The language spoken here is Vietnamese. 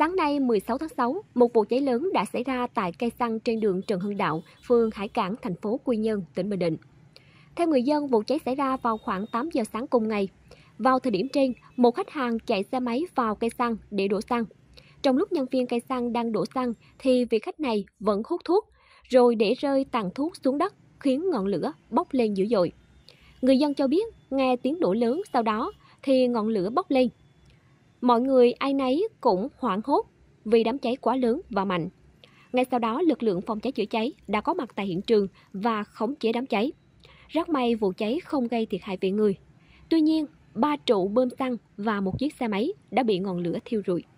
Sáng nay 16 tháng 6, một vụ cháy lớn đã xảy ra tại cây xăng trên đường Trần Hưng Đạo, phường Hải Cảng, thành phố Quy Nhơn, tỉnh Bình Định. Theo người dân, vụ cháy xảy ra vào khoảng 8 giờ sáng cùng ngày. Vào thời điểm trên, một khách hàng chạy xe máy vào cây xăng để đổ xăng. Trong lúc nhân viên cây xăng đang đổ xăng thì vị khách này vẫn hút thuốc, rồi để rơi tàn thuốc xuống đất khiến ngọn lửa bốc lên dữ dội. Người dân cho biết nghe tiếng nổ lớn sau đó thì ngọn lửa bốc lên, Mọi người ai nấy cũng hoảng hốt vì đám cháy quá lớn và mạnh. Ngay sau đó, lực lượng phòng cháy chữa cháy đã có mặt tại hiện trường và khống chế đám cháy. Rất may vụ cháy không gây thiệt hại về người. Tuy nhiên, ba trụ bơm xăng và một chiếc xe máy đã bị ngọn lửa thiêu rụi.